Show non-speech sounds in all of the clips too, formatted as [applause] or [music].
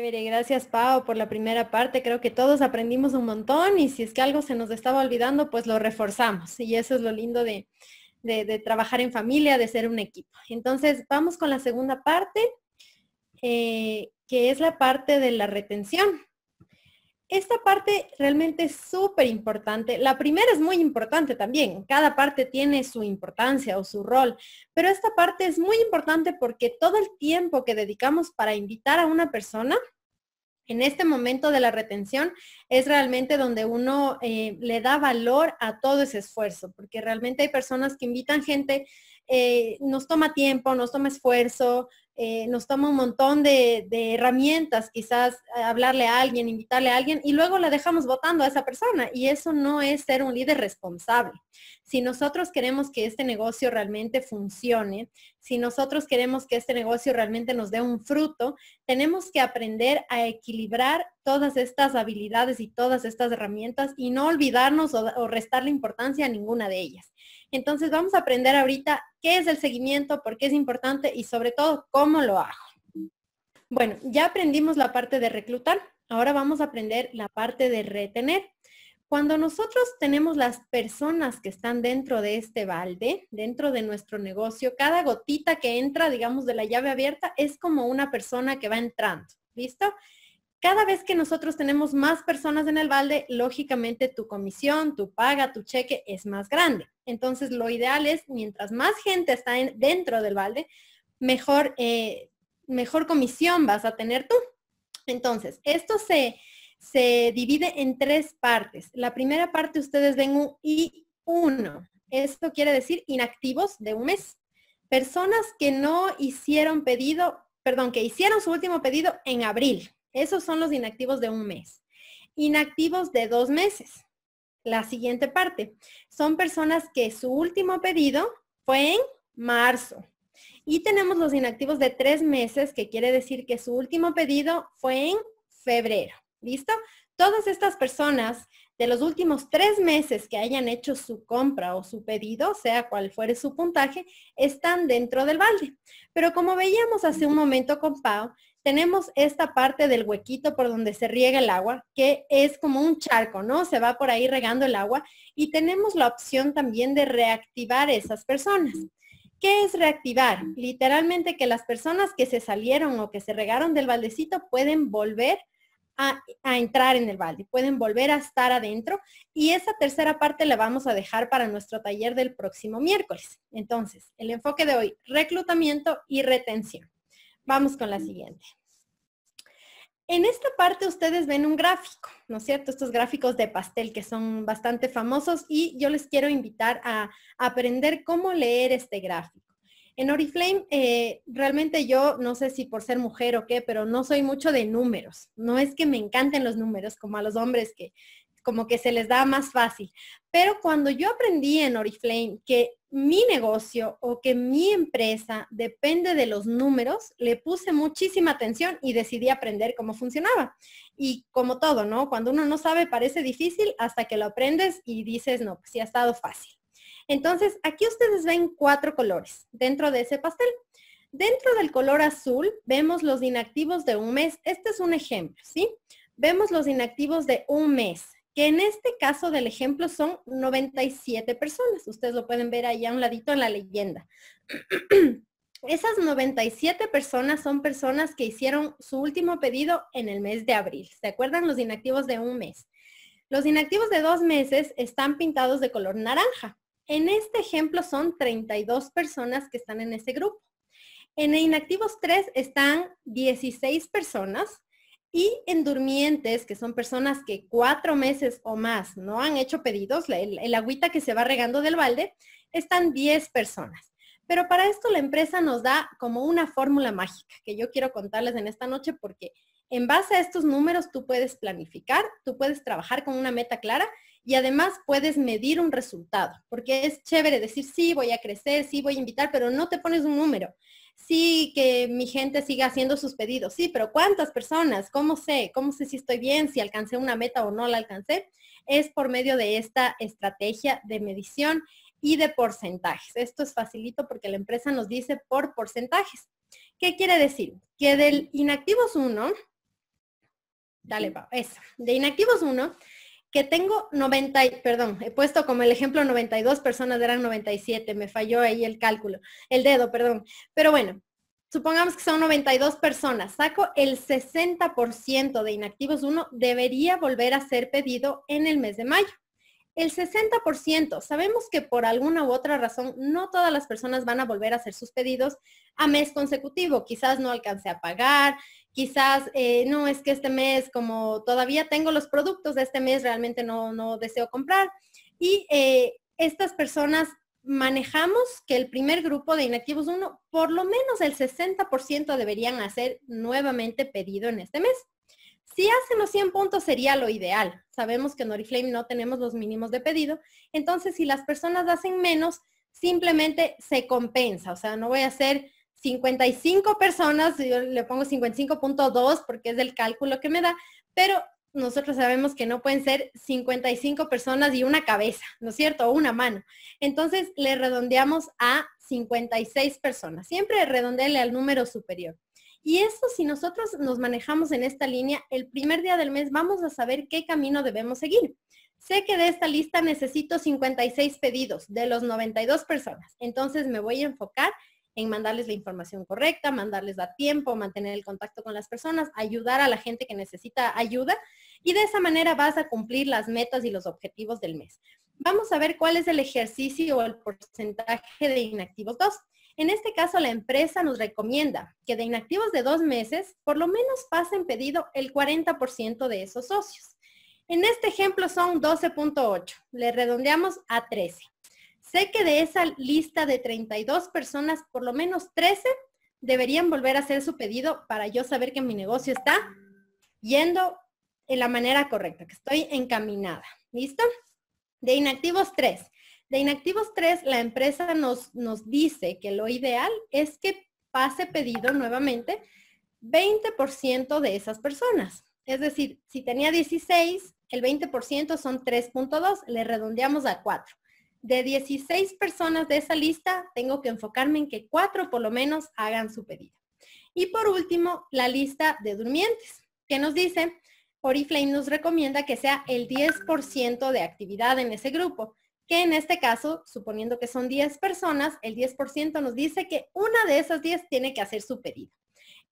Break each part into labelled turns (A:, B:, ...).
A: gracias Pau por la primera parte. Creo que todos aprendimos un montón y si es que algo se nos estaba olvidando, pues lo reforzamos. Y eso es lo lindo de, trabajar en familia, de ser un equipo. Entonces, vamos con la segunda parte, eh, que es la parte de la retención esta parte realmente es súper importante. La primera es muy importante también. Cada parte tiene su importancia o su rol, pero esta parte es muy importante porque todo el tiempo que dedicamos para invitar a una persona, en este momento de la retención es realmente donde uno eh, le da valor a todo ese esfuerzo, porque realmente hay personas que invitan gente, eh, nos toma tiempo, nos toma esfuerzo, eh, nos toma un montón de, herramientas, quizás eh, hablarle a alguien, invitarle a alguien, y luego la dejamos votando a esa persona. Y eso no es ser un líder responsable. Si nosotros queremos que este negocio realmente funcione, si nosotros queremos que este negocio realmente nos dé un fruto, tenemos que aprender a equilibrar todas estas habilidades y todas estas herramientas y no olvidarnos o restarle importancia a ninguna de ellas. Entonces vamos a aprender ahorita qué es el seguimiento, por qué es importante y sobre todo cómo lo hago. Bueno, ya aprendimos la parte de reclutar, ahora vamos a aprender la parte de retener. Cuando nosotros tenemos las personas que están dentro de este balde, dentro de nuestro negocio, cada gotita que entra, digamos, de la llave abierta es como una persona que va entrando, ¿listo? Cada vez que nosotros tenemos más personas en el balde, lógicamente tu comisión, tu paga, tu cheque es más grande. Entonces, lo ideal es, mientras más gente está dentro del balde, mejor, eh, mejor comisión vas a tener tú. Entonces, esto se, se divide en tres partes. La primera parte ustedes ven un I1. Esto quiere decir inactivos de un mes. Personas que no hicieron pedido, perdón, que hicieron su último pedido en abril. Esos son los inactivos de un mes. Inactivos de dos meses. La siguiente parte. Son personas que su último pedido fue en marzo. Y tenemos los inactivos de tres meses, que quiere decir que su último pedido fue en febrero. ¿Listo? Todas estas personas de los últimos tres meses que hayan hecho su compra o su pedido, sea cual fuere su puntaje, están dentro del balde. Pero como veíamos hace un momento con Pau, tenemos esta parte del huequito por donde se riega el agua, que es como un charco, ¿no? Se va por ahí regando el agua y tenemos la opción también de reactivar esas personas. ¿Qué es reactivar? Literalmente que las personas que se salieron o que se regaron del baldecito pueden volver a, a, entrar en el balde, pueden volver a estar adentro y esa tercera parte la vamos a dejar para nuestro taller del próximo miércoles. Entonces, el enfoque de hoy, reclutamiento y retención. Vamos con la siguiente. En esta parte ustedes ven un gráfico, ¿no es cierto? Estos gráficos de pastel que son bastante famosos y yo les quiero invitar a aprender cómo leer este gráfico. En Oriflame, eh, realmente yo, no sé si por ser mujer o qué, pero no soy mucho de números. No es que me encanten los números como a los hombres que como que se les da más fácil. Pero cuando yo aprendí en Oriflame que mi negocio o que mi empresa depende de los números, le puse muchísima atención y decidí aprender cómo funcionaba. Y como todo, ¿no? Cuando uno no sabe parece difícil hasta que lo aprendes y dices, no, pues sí ha estado fácil. Entonces, aquí ustedes ven cuatro colores dentro de ese pastel. Dentro del color azul vemos los inactivos de un mes. Este es un ejemplo, ¿sí? Vemos los inactivos de un mes que en este caso del ejemplo son 97 personas. Ustedes lo pueden ver ahí a un ladito en la leyenda. [clears throat] Esas 97 personas son personas que hicieron su último pedido en el mes de abril. ¿Se acuerdan los inactivos de un mes? Los inactivos de dos meses están pintados de color naranja. En este ejemplo son 32 personas que están en ese grupo. En inactivos 3 están 16 personas y en durmientes, que son personas que cuatro meses o más no han hecho pedidos, el, agüita que se va regando del balde, están 10 personas. Pero para esto la empresa nos da como una fórmula mágica que yo quiero contarles en esta noche porque en base a estos números tú puedes planificar, tú puedes trabajar con una meta clara y además puedes medir un resultado, porque es chévere decir, sí, voy a crecer, sí, voy a invitar, pero no te pones un número sí, que mi gente siga haciendo sus pedidos, sí, pero ¿cuántas personas? ¿Cómo sé? ¿Cómo sé si estoy bien? ¿Si alcancé una meta o no la alcancé? Es por medio de esta estrategia de medición y de porcentajes. Esto es facilito porque la empresa nos dice por porcentajes. ¿Qué quiere decir? Que del inactivos 1, dale, eso, de inactivos 1, que tengo 90, perdón, he puesto como el ejemplo 92 personas, eran 97, me falló ahí el cálculo, el dedo, perdón. Pero bueno, supongamos que son 92 personas, saco el 60% de inactivos, uno debería volver a ser pedido en el mes de mayo. El 60%, sabemos que por alguna u otra razón no todas las personas van a volver a hacer sus pedidos a mes consecutivo, quizás no alcance a pagar, quizás, eh, no, es que este mes como todavía tengo los productos de este mes, realmente no, deseo comprar. Y eh, estas personas manejamos que el primer grupo de inactivos 1, por lo menos el 60% deberían hacer nuevamente pedido en este mes. Si hacen los 100 puntos sería lo ideal. Sabemos que en Oriflame no tenemos los mínimos de pedido. Entonces, si las personas hacen menos, simplemente se compensa. O sea, no voy a hacer 55 personas, yo le pongo 55.2 porque es del cálculo que me da, pero nosotros sabemos que no pueden ser 55 personas y una cabeza, ¿no es cierto? O una mano. Entonces le redondeamos a 56 personas. Siempre redondele al número superior. Y eso si nosotros nos manejamos en esta línea, el primer día del mes vamos a saber qué camino debemos seguir. Sé que de esta lista necesito 56 pedidos de los 92 personas. Entonces me voy a enfocar en mandarles la información correcta, mandarles a tiempo, mantener el contacto con las personas, ayudar a la gente que necesita ayuda y de esa manera vas a cumplir las metas y los objetivos del mes. Vamos a ver cuál es el ejercicio o el porcentaje de inactivos 2. En este caso, la empresa nos recomienda que de inactivos de dos meses, por lo menos pasen pedido el 40% de esos socios. En este ejemplo son 12.8, le redondeamos a 13. Sé que de esa lista de 32 personas, por lo menos 13 deberían volver a hacer su pedido para yo saber que mi negocio está yendo en la manera correcta, que estoy encaminada. ¿Listo? De inactivos 3. De inactivos 3, la empresa nos, nos dice que lo ideal es que pase pedido nuevamente 20% de esas personas. Es decir, si tenía 16, el 20% son 3.2, le redondeamos a 4 de 16 personas de esa lista, tengo que enfocarme en que cuatro por lo menos hagan su pedido. Y por último, la lista de durmientes, que nos dice, Oriflame nos recomienda que sea el 10% de actividad en ese grupo, que en este caso, suponiendo que son 10 personas, el 10% nos dice que una de esas 10 tiene que hacer su pedido.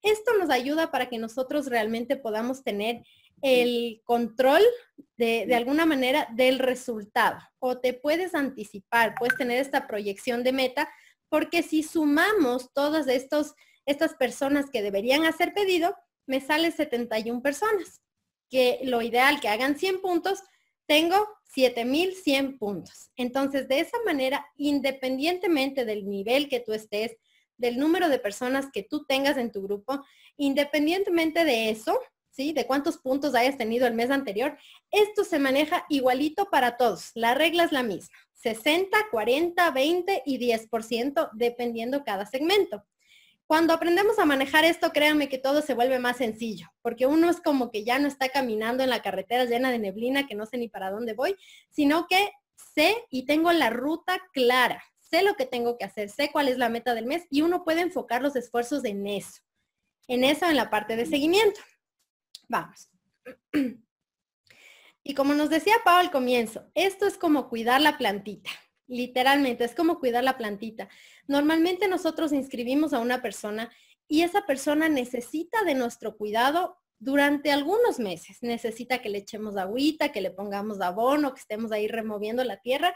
A: Esto nos ayuda para que nosotros realmente podamos tener el control de, alguna manera del resultado o te puedes anticipar, puedes tener esta proyección de meta, porque si sumamos todas estos, estas personas que deberían hacer pedido, me sale 71 personas, que lo ideal que hagan 100 puntos, tengo 7.100 puntos. Entonces, de esa manera, independientemente del nivel que tú estés, del número de personas que tú tengas en tu grupo, independientemente de eso, ¿sí? De cuántos puntos hayas tenido el mes anterior. Esto se maneja igualito para todos. La regla es la misma. 60, 40, 20 y 10% dependiendo cada segmento. Cuando aprendemos a manejar esto, créanme que todo se vuelve más sencillo, porque uno es como que ya no está caminando en la carretera llena de neblina que no sé ni para dónde voy, sino que sé y tengo la ruta clara, sé lo que tengo que hacer, sé cuál es la meta del mes y uno puede enfocar los esfuerzos en eso, en eso, en la parte de seguimiento. Vamos. Y como nos decía Pau al comienzo, esto es como cuidar la plantita, literalmente, es como cuidar la plantita. Normalmente nosotros inscribimos a una persona y esa persona necesita de nuestro cuidado durante algunos meses. Necesita que le echemos agüita, que le pongamos abono, que estemos ahí removiendo la tierra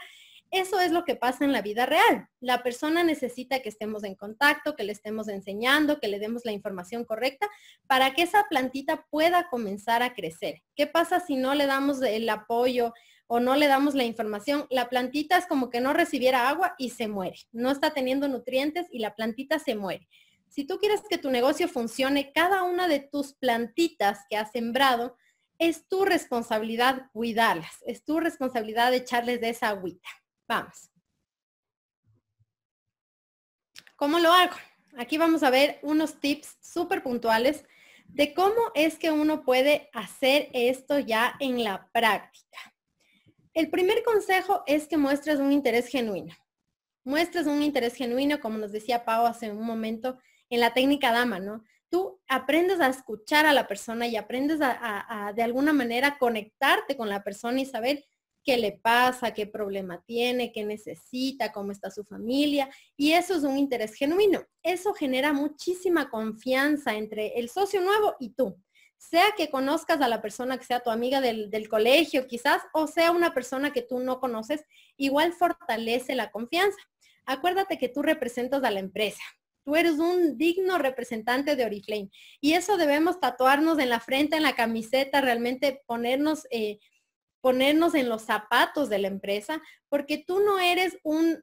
A: eso es lo que pasa en la vida real. La persona necesita que estemos en contacto, que le estemos enseñando, que le demos la información correcta para que esa plantita pueda comenzar a crecer. ¿Qué pasa si no le damos el apoyo o no le damos la información? La plantita es como que no recibiera agua y se muere. No está teniendo nutrientes y la plantita se muere. Si tú quieres que tu negocio funcione, cada una de tus plantitas que has sembrado, es tu responsabilidad cuidarlas, es tu responsabilidad echarles de esa agüita. Vamos. ¿Cómo lo hago? Aquí vamos a ver unos tips súper puntuales de cómo es que uno puede hacer esto ya en la práctica. El primer consejo es que muestres un interés genuino. Muestres un interés genuino, como nos decía Pau hace un momento, en la técnica dama, ¿no? Tú aprendes a escuchar a la persona y aprendes a, a de alguna manera conectarte con la persona y saber qué le pasa, qué problema tiene, qué necesita, cómo está su familia. Y eso es un interés genuino. Eso genera muchísima confianza entre el socio nuevo y tú. Sea que conozcas a la persona que sea tu amiga del, colegio quizás, o sea una persona que tú no conoces, igual fortalece la confianza. Acuérdate que tú representas a la empresa. Tú eres un digno representante de Oriflame. Y eso debemos tatuarnos en la frente, en la camiseta, realmente ponernos... Eh, ponernos en los zapatos de la empresa, porque tú no eres un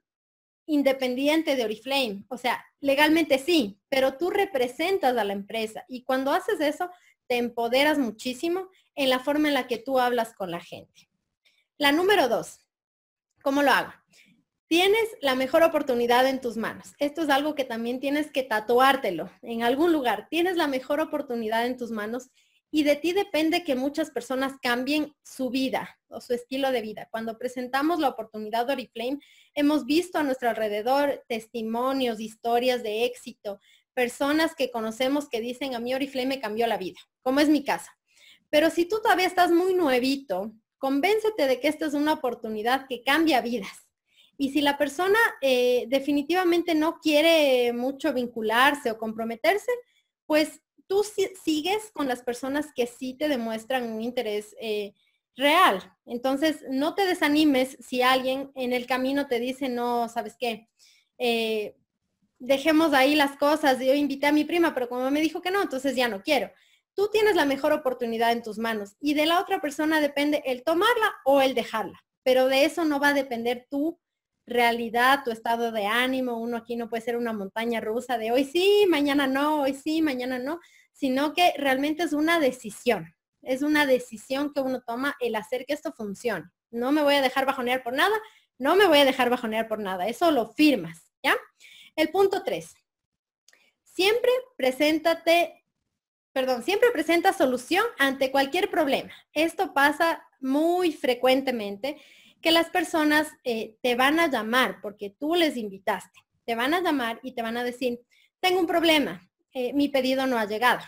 A: independiente de Oriflame, o sea, legalmente sí, pero tú representas a la empresa y cuando haces eso, te empoderas muchísimo en la forma en la que tú hablas con la gente. La número dos, ¿cómo lo hago? Tienes la mejor oportunidad en tus manos. Esto es algo que también tienes que tatuártelo en algún lugar. Tienes la mejor oportunidad en tus manos y de ti depende que muchas personas cambien su vida o su estilo de vida. Cuando presentamos la oportunidad de Oriflame, hemos visto a nuestro alrededor testimonios, historias de éxito, personas que conocemos que dicen, a mí Oriflame me cambió la vida, como es mi casa. Pero si tú todavía estás muy nuevito, convéncete de que esta es una oportunidad que cambia vidas. Y si la persona eh, definitivamente no quiere mucho vincularse o comprometerse, pues tú sigues con las personas que sí te demuestran un interés eh, real. Entonces, no te desanimes si alguien en el camino te dice, no, ¿sabes qué? Eh, dejemos ahí las cosas. Yo invité a mi prima, pero como me dijo que no, entonces ya no quiero. Tú tienes la mejor oportunidad en tus manos y de la otra persona depende el tomarla o el dejarla, pero de eso no va a depender tú realidad, tu estado de ánimo. Uno aquí no puede ser una montaña rusa de hoy sí, mañana no, hoy sí, mañana no, sino que realmente es una decisión. Es una decisión que uno toma el hacer que esto funcione. No me voy a dejar bajonear por nada, no me voy a dejar bajonear por nada. Eso lo firmas, ¿ya? El punto 3. Siempre preséntate, perdón, siempre presenta solución ante cualquier problema. Esto pasa muy frecuentemente que las personas eh, te van a llamar porque tú les invitaste. Te van a llamar y te van a decir, tengo un problema, eh, mi pedido no ha llegado.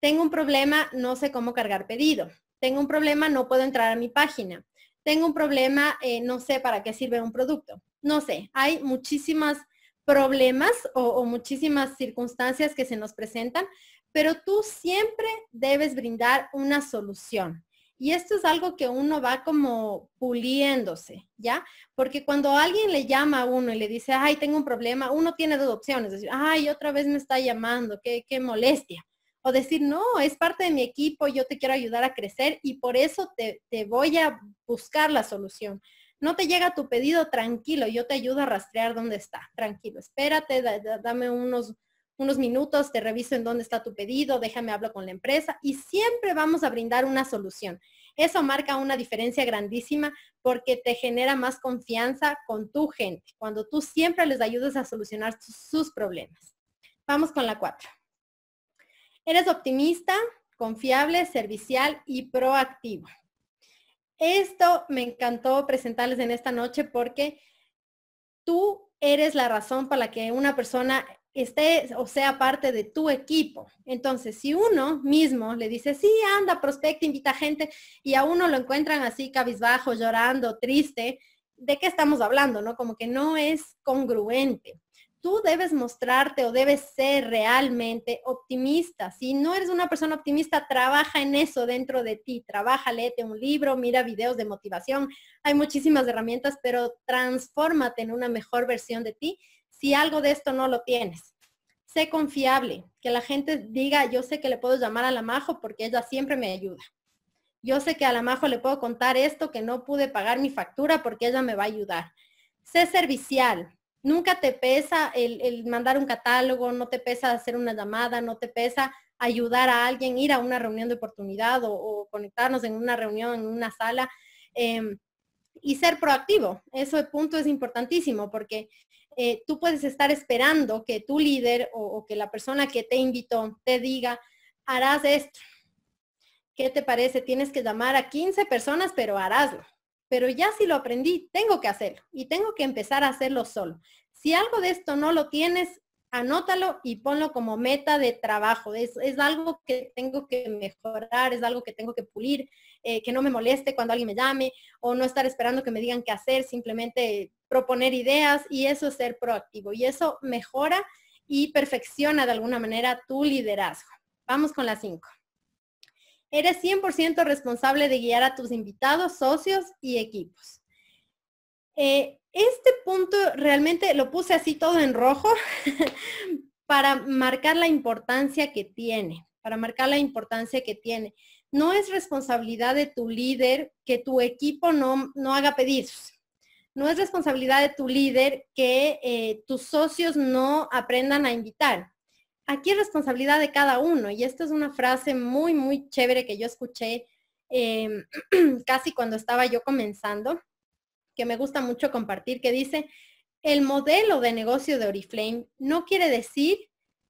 A: Tengo un problema, no sé cómo cargar pedido. Tengo un problema, no puedo entrar a mi página. Tengo un problema, eh, no sé para qué sirve un producto. No sé, hay muchísimas problemas o, muchísimas circunstancias que se nos presentan, pero tú siempre debes brindar una solución. Y esto es algo que uno va como puliéndose, ¿ya? Porque cuando alguien le llama a uno y le dice, ay, tengo un problema, uno tiene dos opciones, decir, ay, otra vez me está llamando, qué, molestia. O decir, no, es parte de mi equipo, yo te quiero ayudar a crecer y por eso te, te voy a buscar la solución. No te llega tu pedido, tranquilo, yo te ayudo a rastrear dónde está, tranquilo, espérate, dame unos unos minutos, te reviso en dónde está tu pedido, déjame hablo con la empresa y siempre vamos a brindar una solución. Eso marca una diferencia grandísima porque te genera más confianza con tu gente, cuando tú siempre les ayudas a solucionar sus problemas. Vamos con la cuatro. Eres optimista, confiable, servicial y proactivo. Esto me encantó presentarles en esta noche porque tú eres la razón para la que una persona esté o sea parte de tu equipo. Entonces, si uno mismo le dice, sí, anda, prospecta, invita gente, y a uno lo encuentran así cabizbajo, llorando, triste, ¿de qué estamos hablando? ¿No? Como que no es congruente. Tú debes mostrarte o debes ser realmente optimista. Si no eres una persona optimista, trabaja en eso dentro de ti. Trabaja, léete un libro, mira videos de motivación. Hay muchísimas herramientas, pero transfórmate en una mejor versión de ti si algo de esto no lo tienes. Sé confiable, que la gente diga, yo sé que le puedo llamar a la Majo porque ella siempre me ayuda. Yo sé que a la Majo le puedo contar esto, que no pude pagar mi factura porque ella me va a ayudar. Sé servicial, nunca te pesa el, mandar un catálogo, no te pesa hacer una llamada, no te pesa ayudar a alguien, ir a una reunión de oportunidad o, conectarnos en una reunión, en una sala. Em, y ser proactivo, ese punto es importantísimo porque eh, tú puedes estar esperando que tu líder o, o que la persona que te invitó te diga, harás esto. ¿Qué te parece? Tienes que llamar a 15 personas, pero haráslo. Pero ya si lo aprendí, tengo que hacerlo y tengo que empezar a hacerlo solo. Si algo de esto no lo tienes, anótalo y ponlo como meta de trabajo. Es, es, algo que tengo que mejorar, es algo que tengo que pulir, eh, que no me moleste cuando alguien me llame o no estar esperando que me digan qué hacer, simplemente proponer ideas y eso es ser proactivo. Y eso mejora y perfecciona de alguna manera tu liderazgo. Vamos con la 5. Eres 100% responsable de guiar a tus invitados, socios y equipos. Eh, este punto realmente lo puse así todo en rojo [laughs] para marcar la importancia que tiene, para marcar la importancia que tiene. No es responsabilidad de tu líder que tu equipo no, haga pedidos. No es responsabilidad de tu líder que eh, tus socios no aprendan a invitar. Aquí es responsabilidad de cada uno y esta es una frase muy, muy chévere que yo escuché em, [clears throat] casi cuando estaba yo comenzando que me gusta mucho compartir que dice, el modelo de negocio de Oriflame no quiere decir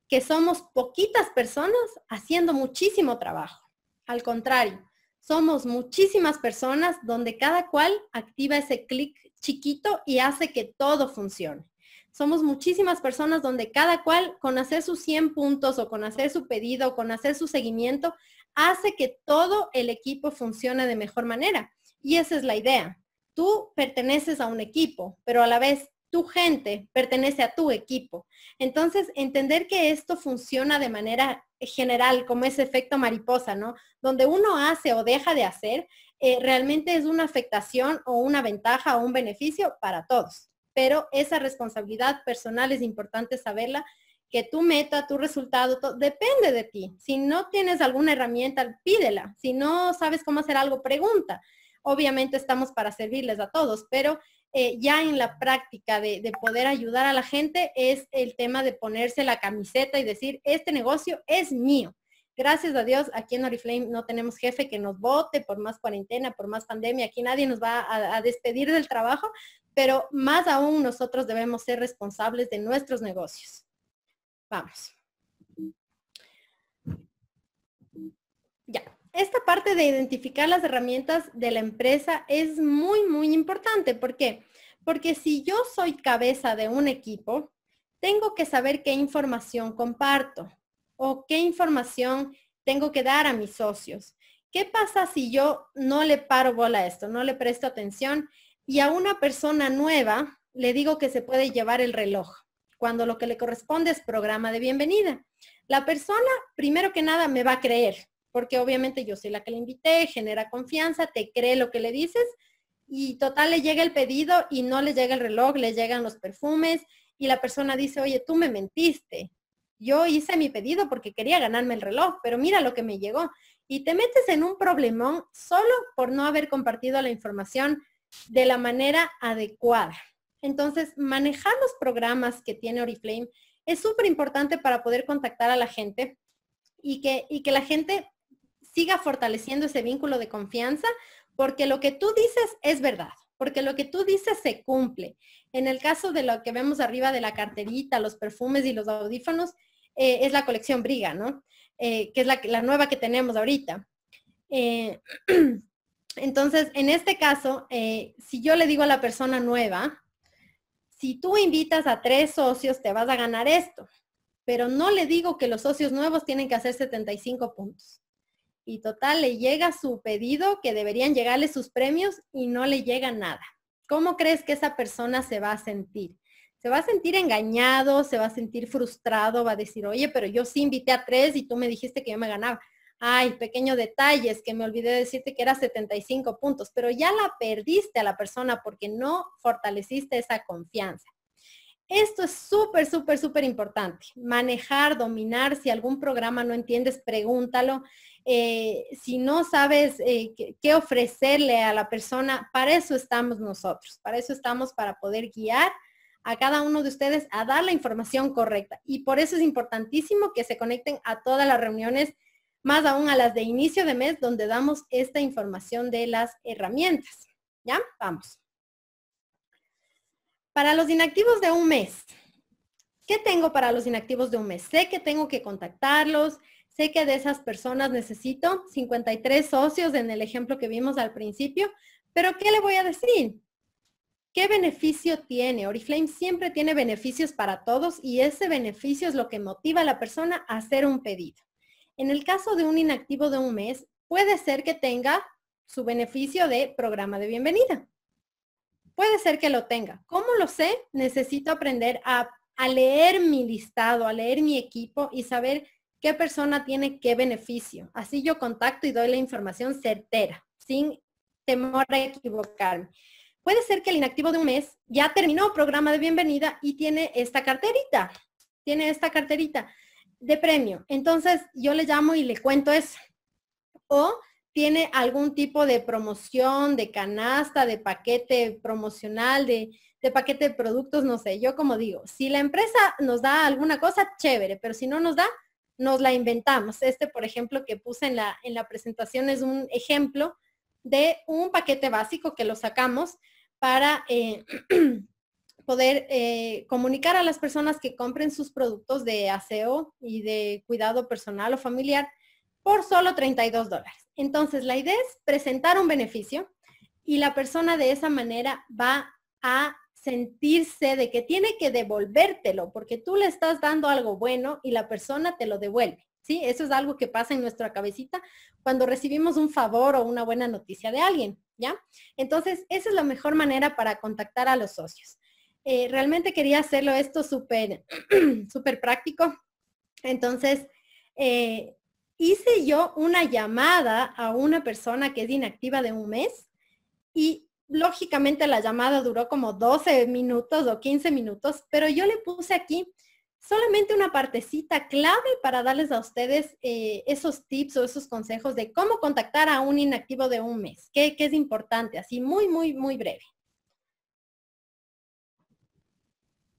A: que somos poquitas personas haciendo muchísimo trabajo. Al contrario, somos muchísimas personas donde cada cual activa ese clic chiquito y hace que todo funcione. Somos muchísimas personas donde cada cual con hacer sus 100 puntos o con hacer su pedido o con hacer su seguimiento hace que todo el equipo funcione de mejor manera. Y esa es la idea, tú perteneces a un equipo, pero a la vez tu gente pertenece a tu equipo. Entonces, entender que esto funciona de manera general, como ese efecto mariposa, ¿no? Donde uno hace o deja de hacer, eh, realmente es una afectación o una ventaja o un beneficio para todos. Pero esa responsabilidad personal es importante saberla, que tu meta, tu resultado, depende de ti. Si no tienes alguna herramienta, pídela. Si no sabes cómo hacer algo, pregunta obviamente estamos para servirles a todos, pero eh, ya en la práctica de, poder ayudar a la gente es el tema de ponerse la camiseta y decir, este negocio es mío. Gracias a Dios, aquí en Oriflame no tenemos jefe que nos vote por más cuarentena, por más pandemia, aquí nadie nos va a despedir del trabajo, pero más aún nosotros debemos ser responsables de nuestros negocios. Vamos. Ya, esta parte de identificar las herramientas de la empresa es muy, muy importante. ¿Por qué? Porque si yo soy cabeza de un equipo, tengo que saber qué información comparto o qué información tengo que dar a mis socios. ¿Qué pasa si yo no le paro bola a esto, no le presto atención y a una persona nueva le digo que se puede llevar el reloj cuando lo que le corresponde es programa de bienvenida? La persona, primero que nada, me va a creer porque obviamente yo soy la que le invité, genera confianza, te cree lo que le dices y total le llega el pedido y no le llega el reloj, le llegan los perfumes y la persona dice, oye, tú me mentiste. Yo hice mi pedido porque quería ganarme el reloj, pero mira lo que me llegó. Y te metes en un problemón solo por no haber compartido la información de la manera adecuada. Entonces, manejar los programas que tiene Oriflame es súper importante para poder contactar a la gente y que, y que la gente siga fortaleciendo ese vínculo de confianza porque lo que tú dices es verdad, porque lo que tú dices se cumple. En el caso de lo que vemos arriba de la carterita, los perfumes y los audífonos, eh, es la colección Briga, ¿no? Eh, que es la, la, nueva que tenemos ahorita. Eh, [clears throat] entonces, en este caso, si yo le digo a la persona nueva, si tú invitas a tres socios, te vas a ganar esto, pero no le digo que los socios nuevos tienen que hacer 75 puntos y total le llega su pedido que deberían llegarle sus premios y no le llega nada. ¿Cómo crees que esa persona se va a sentir? Se va a sentir engañado, se va a sentir frustrado, va a decir, oye, pero yo sí invité a tres y tú me dijiste que yo me ganaba. Ay, pequeño detalle, es que me olvidé decirte que era 75 puntos, pero ya la perdiste a la persona porque no fortaleciste esa confianza. Esto es súper, súper, súper importante. Manejar, dominar, si algún programa no entiendes, pregúntalo. Eh, si no sabes eh, qué ofrecerle a la persona, para eso estamos nosotros, para eso estamos, para poder guiar a cada uno de ustedes a dar la información correcta. Y por eso es importantísimo que se conecten a todas las reuniones, más aún a las de inicio de mes, donde damos esta información de las herramientas. ¿Ya? Vamos. Para los inactivos de un mes, ¿qué tengo para los inactivos de un mes? Sé que tengo que contactarlos, sé que de esas personas necesito 53 socios en el ejemplo que vimos al principio, pero ¿qué le voy a decir? ¿Qué beneficio tiene? Oriflame siempre tiene beneficios para todos y ese beneficio es lo que motiva a la persona a hacer un pedido. En el caso de un inactivo de un mes, puede ser que tenga su beneficio de programa de bienvenida. Puede ser que lo tenga. ¿Cómo lo sé? Necesito aprender a, leer mi listado, a leer mi equipo y saber qué persona tiene qué beneficio. Así yo contacto y doy la información certera, sin temor a equivocarme. Puede ser que el inactivo de un mes ya terminó programa de bienvenida y tiene esta carterita, tiene esta carterita de premio. Entonces yo le llamo y le cuento eso. O tiene algún tipo de promoción, de canasta, de paquete promocional, de, paquete de productos, no sé. Yo como digo, si la empresa nos da alguna cosa, chévere, pero si no nos da, nos la inventamos. Este, por ejemplo, que puse en la, presentación es un ejemplo de un paquete básico que lo sacamos para eh, [clears throat] poder eh, comunicar a las personas que compren sus productos de aseo y de cuidado personal o familiar por solo 32 dólares. Entonces, la idea es presentar un beneficio y la persona de esa manera va a sentirse de que tiene que devolvértelo porque tú le estás dando algo bueno y la persona te lo devuelve. ¿Sí? Eso es algo que pasa en nuestra cabecita cuando recibimos un favor o una buena noticia de alguien, ¿ya? Entonces, esa es la mejor manera para contactar a los socios. Eh, realmente quería hacerlo esto súper, [clears throat] súper práctico. Entonces, eh, hice yo una llamada a una persona que es inactiva de un mes y lógicamente la llamada duró como 12 minutos o 15 minutos, pero yo le puse aquí solamente una partecita clave para darles a ustedes eh, esos tips o esos consejos de cómo contactar a un inactivo de un mes, que, es importante, así muy, muy, muy breve.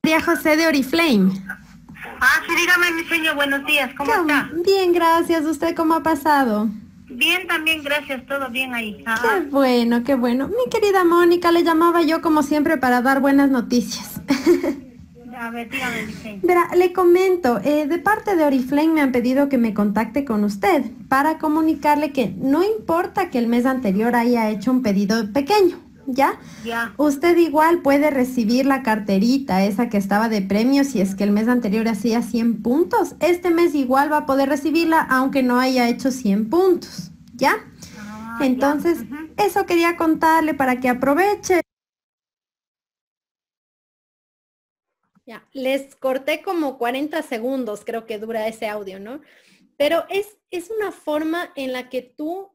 A: María José de Oriflame. Ah, sí, dígame, mi sueño. buenos días, ¿cómo está? Bien, gracias. ¿Usted cómo ha pasado? Bien, también, gracias, todo bien ahí. Qué bueno, qué bueno. Mi querida Mónica, le llamaba yo como siempre para dar buenas noticias. A ver, dígame, le comento, eh, de parte de Oriflame me han pedido que me contacte con usted para comunicarle que no importa que el mes anterior haya hecho un pedido pequeño, ¿ya? Usted igual puede recibir la carterita, esa que estaba de premios si es que el mes anterior hacía 100 puntos. Este mes igual va a poder recibirla, aunque no haya hecho 100 puntos, ¿ya? Ah, Entonces, eso quería contarle para que aproveche. Ya, les corté como 40 segundos, creo que dura ese audio, ¿no? Pero es, es una forma en la que tú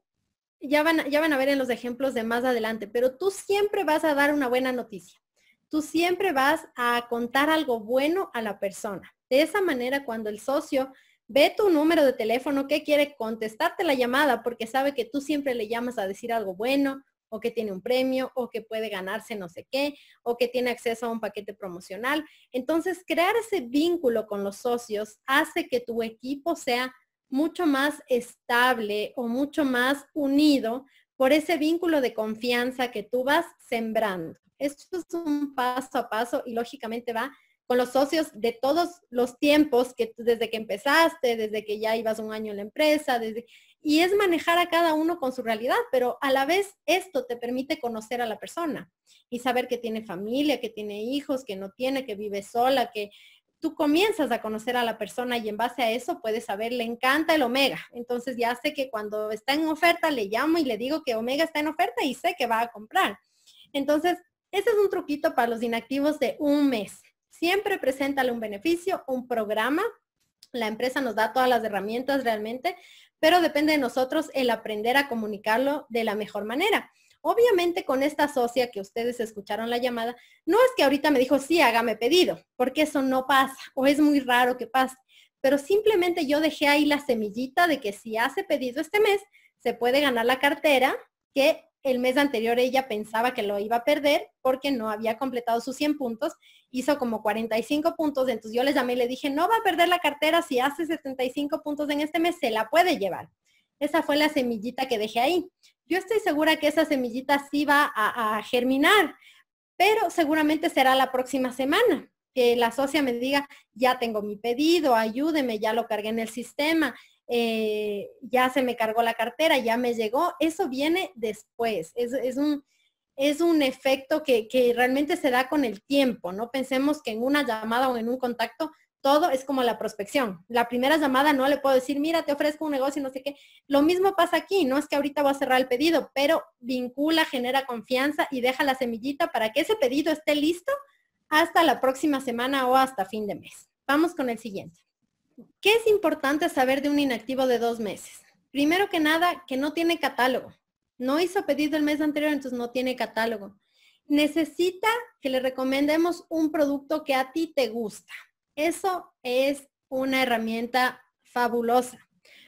A: ya van, a ver en los ejemplos de más adelante, pero tú siempre vas a dar una buena noticia. Tú siempre vas a contar algo bueno a la persona. De esa manera, cuando el socio ve tu número de teléfono, que quiere contestarte la llamada porque sabe que tú siempre le llamas a decir algo bueno o que tiene un premio o que puede ganarse no sé qué o que tiene acceso a un paquete promocional. Entonces, crear ese vínculo con los socios hace que tu equipo sea mucho más estable o mucho más unido por ese vínculo de confianza que tú vas sembrando. Esto es un paso a paso y lógicamente va con los socios de todos los tiempos que desde que empezaste, desde que ya ibas un año en la empresa, desde y es manejar a cada uno con su realidad, pero a la vez esto te permite conocer a la persona y saber que tiene familia, que tiene hijos, que no tiene, que vive sola, que tú comienzas a conocer a la persona y en base a eso puedes saber, le encanta el omega. Entonces ya sé que cuando está en oferta le llamo y le digo que omega está en oferta y sé que va a comprar. Entonces, ese es un truquito para los inactivos de un mes. Siempre preséntale un beneficio, un programa. La empresa nos da todas las herramientas realmente, pero depende de nosotros el aprender a comunicarlo de la mejor manera. Obviamente con esta socia que ustedes escucharon la llamada, no es que ahorita me dijo, sí, hágame pedido, porque eso no pasa o es muy raro que pase, pero simplemente yo dejé ahí la semillita de que si hace pedido este mes, se puede ganar la cartera que el mes anterior ella pensaba que lo iba a perder porque no había completado sus 100 puntos, hizo como 45 puntos, entonces yo les llamé y le dije, no va a perder la cartera, si hace 75 puntos en este mes, se la puede llevar. Esa fue la semillita que dejé ahí yo estoy segura que esa semillita sí va a, germinar, pero seguramente será la próxima semana que la socia me diga, ya tengo mi pedido, ayúdeme, ya lo cargué en el sistema, eh, ya se me cargó la cartera, ya me llegó, eso viene después, es, es un, efecto que, realmente se da con el tiempo, no pensemos que en una llamada o en un contacto todo es como la prospección. La primera llamada no le puedo decir, mira, te ofrezco un negocio, no sé qué. Lo mismo pasa aquí, no es que ahorita voy a cerrar el pedido, pero vincula, genera confianza y deja la semillita para que ese pedido esté listo hasta la próxima semana o hasta fin de mes. Vamos con el siguiente. ¿Qué es importante saber de un inactivo de dos meses? Primero que nada, que no tiene catálogo. No hizo pedido el mes anterior, entonces no tiene catálogo. Necesita que le recomendemos un producto que a ti te gusta eso es una herramienta fabulosa.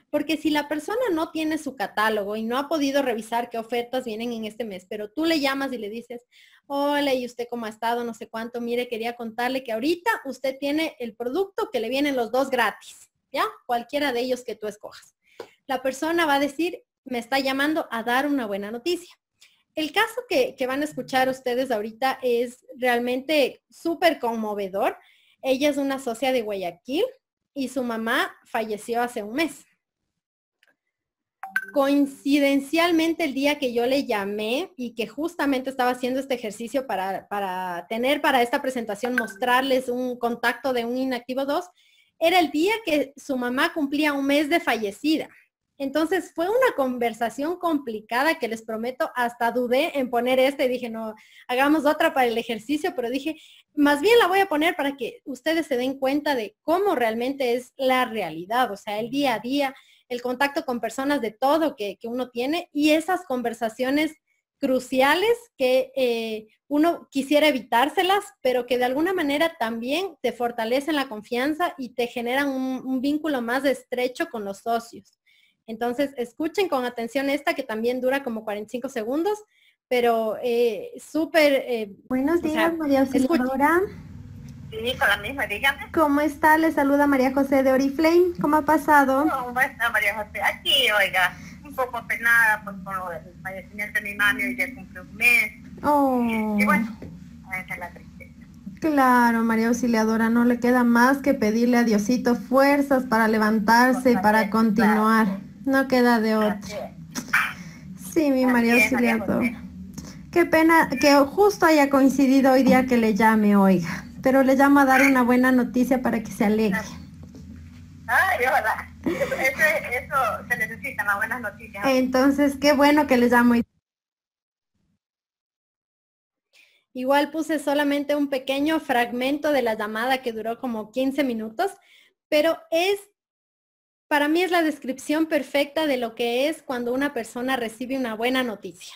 A: Porque si la persona no tiene su catálogo y no ha podido revisar qué ofertas vienen en este mes, pero tú le llamas y le dices, hola, ¿y usted cómo ha estado? No sé cuánto. Mire, quería contarle que ahorita usted tiene el producto que le vienen los dos gratis, ¿ya? Cualquiera de ellos que tú escojas. La persona va a decir, me está llamando a dar una buena noticia. El caso que, que van a escuchar ustedes ahorita es realmente súper conmovedor ella es una socia de Guayaquil y su mamá falleció hace un mes. Coincidencialmente el día que yo le llamé y que justamente estaba haciendo este ejercicio para, para tener para esta presentación, mostrarles un contacto de un inactivo 2, era el día que su mamá cumplía un mes de fallecida. Entonces fue una conversación complicada que les prometo, hasta dudé en poner esta y dije, no, hagamos otra para el ejercicio, pero dije, más bien la voy a poner para que ustedes se den cuenta de cómo realmente es la realidad, o sea, el día a día, el contacto con personas de todo que, uno tiene y esas conversaciones cruciales que eh, uno quisiera evitárselas, pero que de alguna manera también te fortalecen la confianza y te generan un vínculo más estrecho con los socios. Entonces, escuchen con atención esta que también dura como 45 segundos, pero eh, súper... Eh, Buenos días, María Auxiliadora. Sí, ¿Cómo está? Le saluda María José de Oriflame. ¿Cómo ha pasado? ¿Cómo está María José? Aquí, oiga, un poco penada pues, con lo fallecimiento de mi mami, y ya cumple un mes. Oh. Y, bueno, la tristeza. Claro, María Auxiliadora, no le queda más que pedirle a Diosito fuerzas para levantarse y para continuar. No queda de otro. Sí, mi María Qué pena que justo haya coincidido hoy día que le llame, oiga. Pero le llamo a dar una buena noticia para que se alegre. Ay, hola. Eso, eso se necesita, una buena noticia. Entonces, qué bueno que le llamo. Igual puse solamente un pequeño fragmento de la llamada que duró como 15 minutos, pero es para mí es la descripción perfecta de lo que es cuando una persona recibe una buena noticia.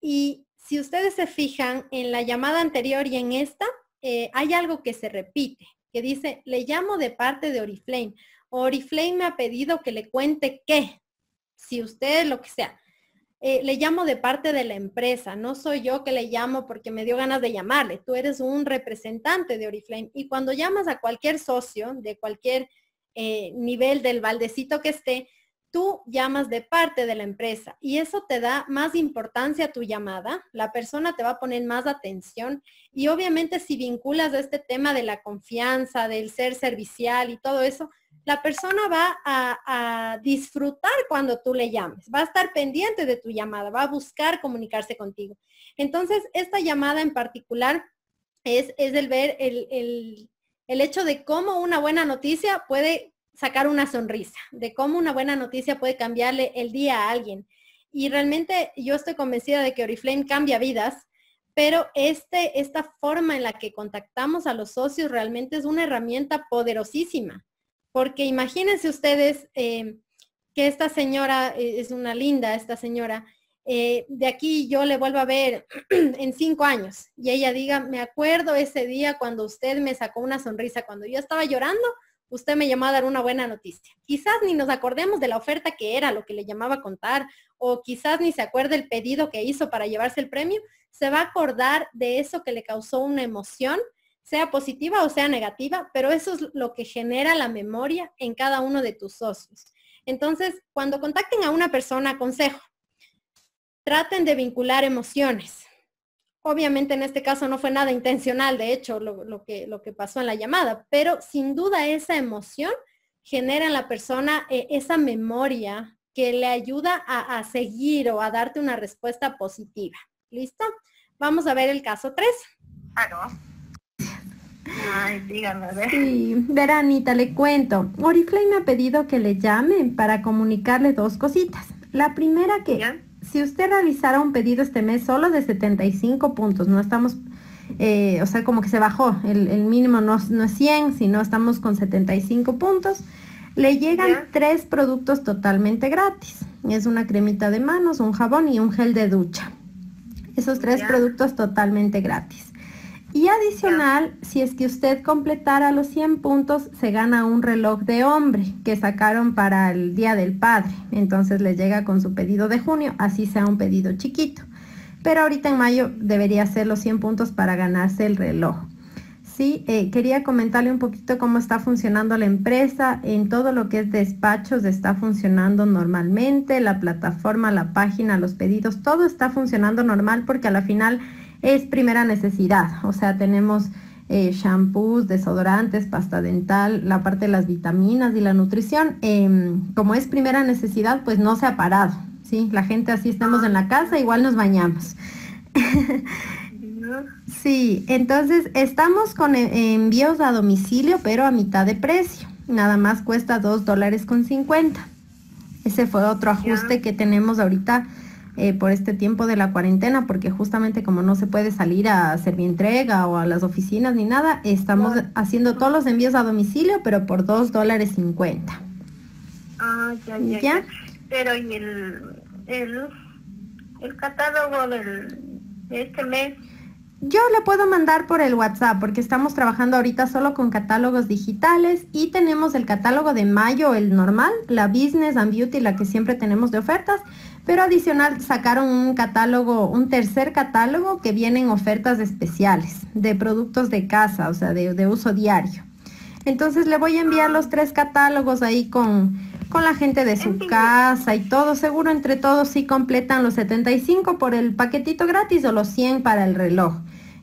A: Y si ustedes se fijan en la llamada anterior y en esta, eh, hay algo que se repite, que dice, le llamo de parte de Oriflame. Oriflame me ha pedido que le cuente qué, si usted lo que sea. Eh, le llamo de parte de la empresa, no soy yo que le llamo porque me dio ganas de llamarle, tú eres un representante de Oriflame y cuando llamas a cualquier socio de cualquier eh, nivel del baldecito que esté, tú llamas de parte de la empresa y eso te da más importancia a tu llamada, la persona te va a poner más atención y obviamente si vinculas a este tema de la confianza, del ser servicial y todo eso, la persona va a, disfrutar cuando tú le llames, va a estar pendiente de tu llamada, va a buscar comunicarse contigo. Entonces, esta llamada en particular es, es el ver el el hecho de cómo una buena noticia puede sacar una sonrisa, de cómo una buena noticia puede cambiarle el día a alguien. Y realmente yo estoy convencida de que Oriflame cambia vidas, pero este, esta forma en la que contactamos a los socios realmente es una herramienta poderosísima, porque imagínense ustedes eh, que esta señora, eh, es una linda esta señora, eh, de aquí yo le vuelvo a ver [clears throat] en cinco años y ella diga, me acuerdo ese día cuando usted me sacó una sonrisa, cuando yo estaba llorando, usted me llamó a dar una buena noticia. Quizás ni nos acordemos de la oferta que era, lo que le llamaba a contar, o quizás ni se acuerde el pedido que hizo para llevarse el premio, se va a acordar de eso que le causó una emoción, sea positiva o sea negativa, pero eso es lo que genera la memoria en cada uno de tus socios. Entonces, cuando contacten a una persona, consejo, traten de vincular emociones. Obviamente en este caso no fue nada intencional, de hecho, lo, que, pasó en la llamada, pero sin duda esa emoción genera en la persona eh, esa memoria que le ayuda a, seguir o a darte una respuesta positiva. ¿Listo? Vamos a ver el caso 3. Claro. Ay, díganme, a ver. Sí, Veranita, le cuento. Oriflame me ha pedido que le llamen para comunicarle dos cositas. La primera que si usted realizara un pedido este mes solo de 75 puntos, no estamos, eh, o sea, como que se bajó, el, mínimo no, no, es 100, sino estamos con 75 puntos, le llegan tres productos totalmente gratis. Es una cremita de manos, un jabón y un gel de ducha. Esos tres productos totalmente gratis. Y adicional, si es que usted completara los 100 puntos, se gana un reloj de hombre que sacaron para el Día del Padre. Entonces le llega con su pedido de junio, así sea un pedido chiquito. Pero ahorita en mayo debería ser los 100 puntos para ganarse el reloj. Sí, eh, quería comentarle un poquito cómo está funcionando la empresa. En todo lo que es despachos está funcionando normalmente. La plataforma, la página, los pedidos, todo está funcionando normal porque a la final es primera necesidad. O sea, tenemos eh, shampoos, desodorantes, pasta dental, la parte de las vitaminas y la nutrición. Em, como es primera necesidad, pues no se ha parado. ¿sí? La gente así estamos en la casa, igual nos bañamos. [laughs] sí, entonces estamos con eh, envíos a domicilio, pero a mitad de precio. Nada más cuesta 2 dólares con 50. Ese fue otro ajuste que tenemos ahorita eh, por este tiempo de la cuarentena, porque justamente como no se puede salir a hacer mi entrega o a las oficinas ni nada, estamos haciendo todos los envíos a domicilio, pero por dos dólares cincuenta. Ah, ya, ya, Pero y el, catálogo del, de este mes yo le puedo mandar por el WhatsApp porque estamos trabajando ahorita solo con catálogos digitales y tenemos el catálogo de mayo, el normal, la Business and Beauty, la que siempre tenemos de ofertas, pero adicional sacaron un catálogo, un tercer catálogo que vienen ofertas especiales de productos de casa, o sea, de, de uso diario. Entonces le voy a enviar los tres catálogos ahí con con la gente de su casa y todo. Seguro entre todos sí completan los 75 por el paquetito gratis o los 100 para el reloj.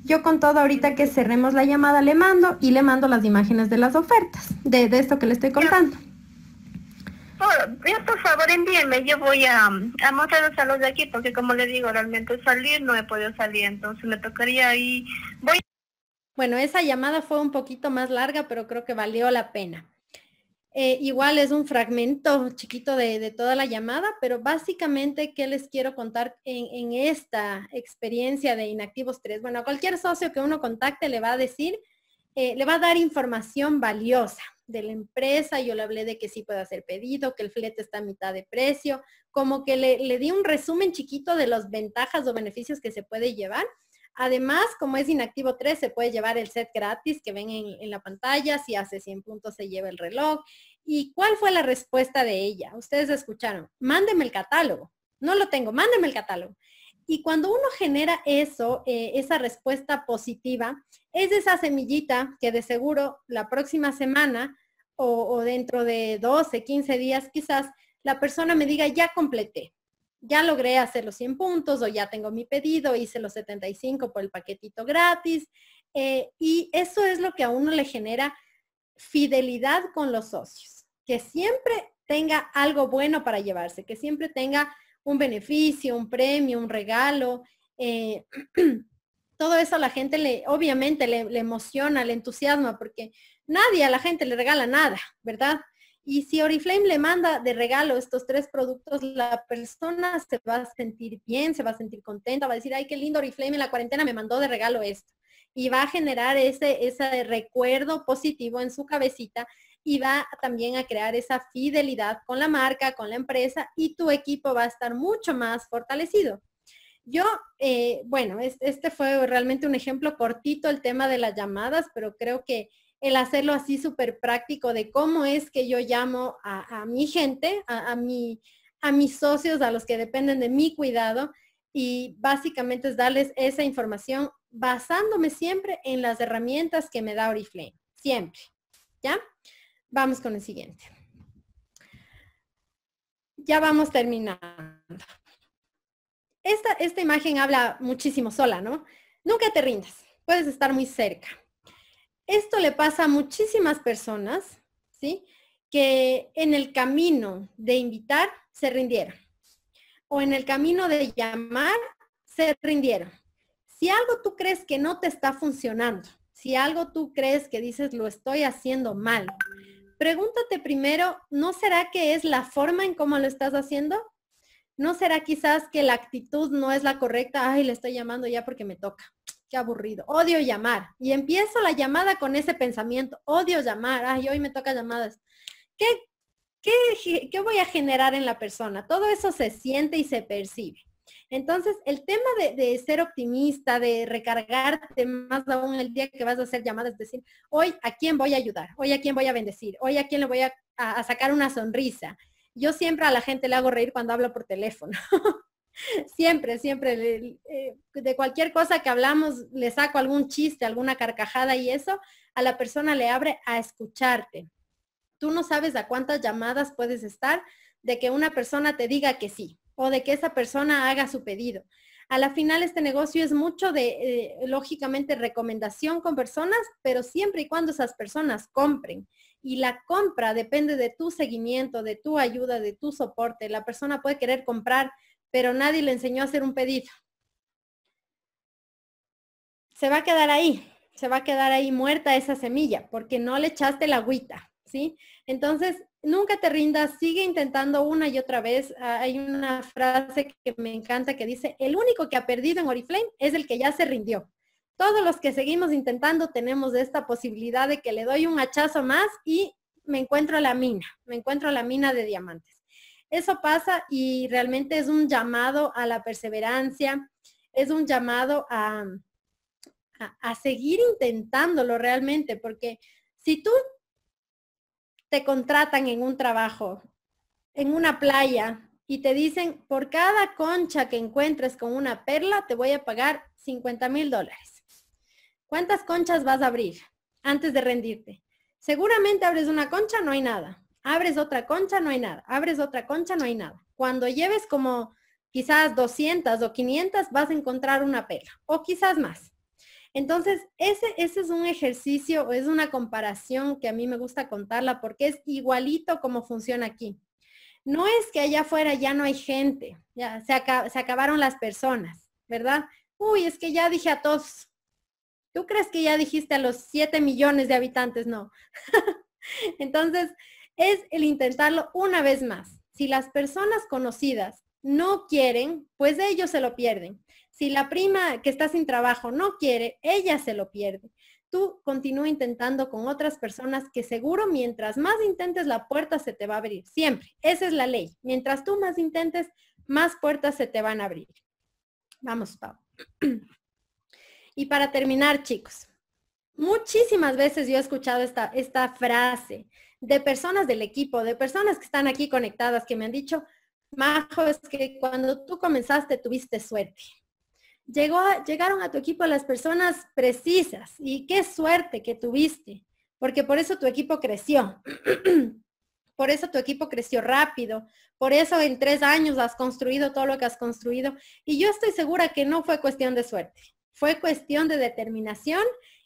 A: Yo con todo ahorita que cerremos la llamada le mando y le mando las imágenes de las ofertas, de, esto que le estoy contando. Por, favor envíenme, yo voy a, a a los de aquí porque como les digo, realmente salir no he podido salir, entonces me tocaría ahí. Voy. Bueno, esa llamada fue un poquito más larga, pero creo que valió la pena. Eh, igual es un fragmento chiquito de, toda la llamada, pero básicamente, ¿qué les quiero contar en, esta experiencia de Inactivos 3? Bueno, a cualquier socio que uno contacte le va a decir, eh, le va a dar información valiosa de la empresa. Yo le hablé de que sí puede hacer pedido, que el flete está a mitad de precio, como que le, di un resumen chiquito de las ventajas o beneficios que se puede llevar. Además, como es inactivo 3, se puede llevar el set gratis que ven en, en la pantalla. Si hace 100 puntos, se lleva el reloj. ¿Y cuál fue la respuesta de ella? Ustedes escucharon, mándeme el catálogo. No lo tengo, mándeme el catálogo. Y cuando uno genera eso, eh, esa respuesta positiva, es esa semillita que de seguro la próxima semana o, dentro de 12, 15 días quizás la persona me diga, ya completé, ya logré hacer los 100 puntos o ya tengo mi pedido, hice los 75 por el paquetito gratis. Eh, y eso es lo que a uno le genera fidelidad con los socios que siempre tenga algo bueno para llevarse, que siempre tenga un beneficio, un premio, un regalo. Eh, [clears throat] todo eso a la gente le, obviamente le, emociona, le entusiasma, porque nadie a la gente le regala nada, ¿verdad? Y si Oriflame le manda de regalo estos tres productos, la persona se va a sentir bien, se va a sentir contenta, va a decir, ay, qué lindo Oriflame en la cuarentena me mandó de regalo esto. Y va a generar ese, ese recuerdo positivo en su cabecita y va también a crear esa fidelidad con la marca, con la empresa y tu equipo va a estar mucho más fortalecido. Yo, eh, bueno, este fue realmente un ejemplo cortito el tema de las llamadas, pero creo que el hacerlo así súper práctico de cómo es que yo llamo a, mi gente, a, a mis socios, a los que dependen de mi cuidado, y básicamente es darles esa información basándome siempre en las herramientas que me da Oriflame, siempre, ¿ya? Vamos con el siguiente. Ya vamos terminando. Esta, esta imagen habla muchísimo sola, ¿no? Nunca te rindas, puedes estar muy cerca. Esto le pasa a muchísimas personas, ¿sí? Que en el camino de invitar se rindieron. O en el camino de llamar se rindieron. Si algo tú crees que no te está funcionando, si algo tú crees que dices lo estoy haciendo mal, pregúntate primero, ¿no será que es la forma en cómo lo estás haciendo? ¿No será quizás que la actitud no es la correcta? Ay, le estoy llamando ya porque me toca. Qué aburrido. Odio llamar. Y empiezo la llamada con ese pensamiento. Odio llamar. Ay, hoy me toca llamadas. ¿Qué, qué voy a generar en la persona? Todo eso se siente y se percibe. Entonces, el tema de, ser optimista, de recargarte más aún el día que vas a hacer llamadas, es decir, hoy a quién voy a ayudar, hoy a quién voy a bendecir, hoy a quién le voy a sacar una sonrisa. Yo siempre a la gente le hago reír cuando hablo por teléfono. [laughs] siempre, siempre, eh, de cualquier cosa que hablamos, le saco algún chiste, alguna carcajada y eso, a la persona le abre a escucharte. Tú no sabes a cuántas llamadas puedes estar de que una persona te diga que sí o de que esa persona haga su pedido. A la final este negocio es mucho de, eh, lógicamente, recomendación con personas, pero siempre y cuando esas personas compren. Y la compra depende de tu seguimiento, de tu ayuda, de tu soporte. La persona puede querer comprar, pero nadie le enseñó a hacer un pedido. Se va a quedar ahí, se va a quedar ahí muerta esa semilla, porque no le echaste la agüita, ¿sí? Entonces, nunca te rindas, sigue intentando una y otra vez. Ah, hay una frase que me encanta que dice, el único que ha perdido en Oriflame es el que ya se rindió. Todos los que seguimos intentando tenemos esta posibilidad de que le doy un hachazo más y me encuentro la mina, me encuentro la mina de diamantes. Eso pasa y realmente es un llamado a la perseverancia, es un llamado a, a seguir intentándolo realmente, porque si tú te contratan en un trabajo, en una playa, y te dicen, por cada concha que encuentres con una perla, te voy a pagar 50 mil dólares. ¿Cuántas conchas vas a abrir antes de rendirte? Seguramente abres una concha, no hay nada. Abres otra concha, no hay nada. Abres otra concha, no hay nada. Cuando lleves como quizás 200 o 500, vas a encontrar una perla o quizás más. Entonces, ese, es un ejercicio, o es una comparación que a mí me gusta contarla porque es igualito como funciona aquí. No es que allá afuera ya no hay gente, ya se, se acabaron las personas, ¿verdad? Uy, es que ya dije a todos. ¿Tú crees que ya dijiste a los 7 millones de habitantes? No. [laughs] Entonces, es el intentarlo una vez más. Si las personas conocidas no quieren, pues ellos se lo pierden. Si la prima que está sin trabajo no quiere, ella se lo pierde. Tú continúa intentando con otras personas que seguro mientras más intentes la puerta se te va a abrir. Siempre. Esa es la ley. Mientras tú más intentes, más puertas se te van a abrir. Vamos, Pau. [clears throat] Y para terminar, chicos, muchísimas veces yo he escuchado esta, esta frase de personas del equipo, de personas que están aquí conectadas, que me han dicho, Majo, es que cuando tú comenzaste tuviste suerte llegaron a tu equipo las personas precisas y qué suerte que tuviste, porque por eso tu equipo creció. [clears throat] por eso tu equipo creció rápido, por eso en tres años has construido todo lo que has construido. Y yo estoy segura que no fue cuestión de suerte, fue cuestión de determinación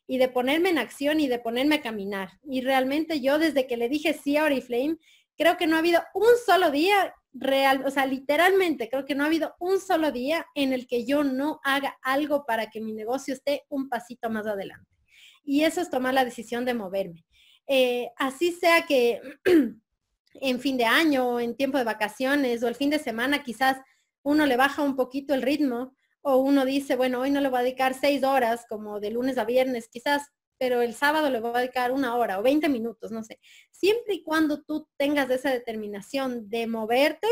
A: y de ponerme en acción y de ponerme a caminar. Y realmente yo desde que le dije sí a Oriflame, creo que no ha habido un solo día real, o sea, literalmente creo que no ha habido un solo día en el que yo no haga algo para que mi negocio esté un pasito más adelante. Y eso es tomar la decisión de moverme. Eh, así sea que [clears throat] en fin de año en tiempo de vacaciones o el fin de semana quizás uno le baja un poquito el ritmo o uno dice, bueno, hoy no le voy a dedicar seis horas como de lunes a viernes, quizás pero el sábado le voy a dedicar una hora o 20 minutos, no sé. Siempre y cuando tú tengas esa determinación de moverte,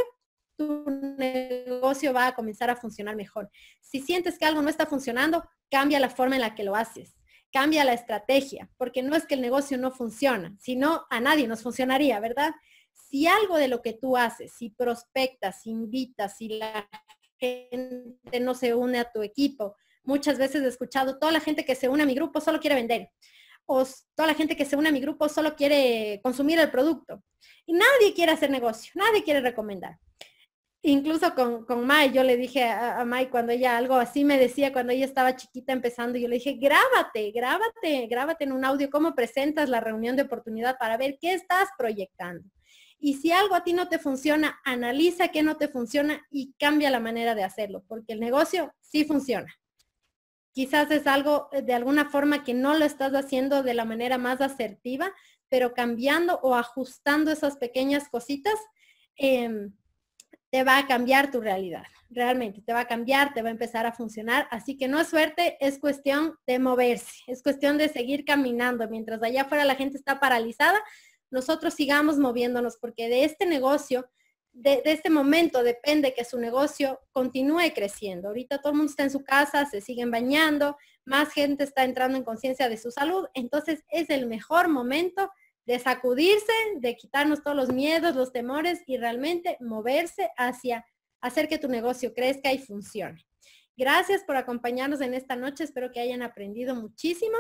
A: tu negocio va a comenzar a funcionar mejor. Si sientes que algo no está funcionando, cambia la forma en la que lo haces, cambia la estrategia, porque no es que el negocio no funciona, sino a nadie nos funcionaría, ¿verdad? Si algo de lo que tú haces, si prospectas, si invitas, si la gente no se une a tu equipo, muchas veces he escuchado, toda la gente que se une a mi grupo solo quiere vender. O toda la gente que se une a mi grupo solo quiere consumir el producto. Y nadie quiere hacer negocio, nadie quiere recomendar. Incluso con, con yo le dije a, May cuando ella algo así me decía cuando ella estaba chiquita empezando, yo le dije, grábate, grábate, grábate en un audio cómo presentas la reunión de oportunidad para ver qué estás proyectando. Y si algo a ti no te funciona, analiza qué no te funciona y cambia la manera de hacerlo, porque el negocio sí funciona. Quizás es algo eh, de alguna forma que no lo estás haciendo de la manera más asertiva, pero cambiando o ajustando esas pequeñas cositas, em, te va a cambiar tu realidad. Realmente te va a cambiar, te va a empezar a funcionar. Así que no es suerte, es cuestión de moverse, es cuestión de seguir caminando. Mientras allá afuera la gente está paralizada, nosotros sigamos moviéndonos porque de este negocio de, este momento depende que su negocio continúe creciendo. Ahorita todo el mundo está en su casa, se siguen bañando, más gente está entrando en conciencia de su salud, entonces es el mejor momento de sacudirse, de quitarnos todos los miedos, los temores y realmente moverse hacia hacer que tu negocio crezca y funcione. Gracias por acompañarnos en esta noche, espero que hayan aprendido muchísimo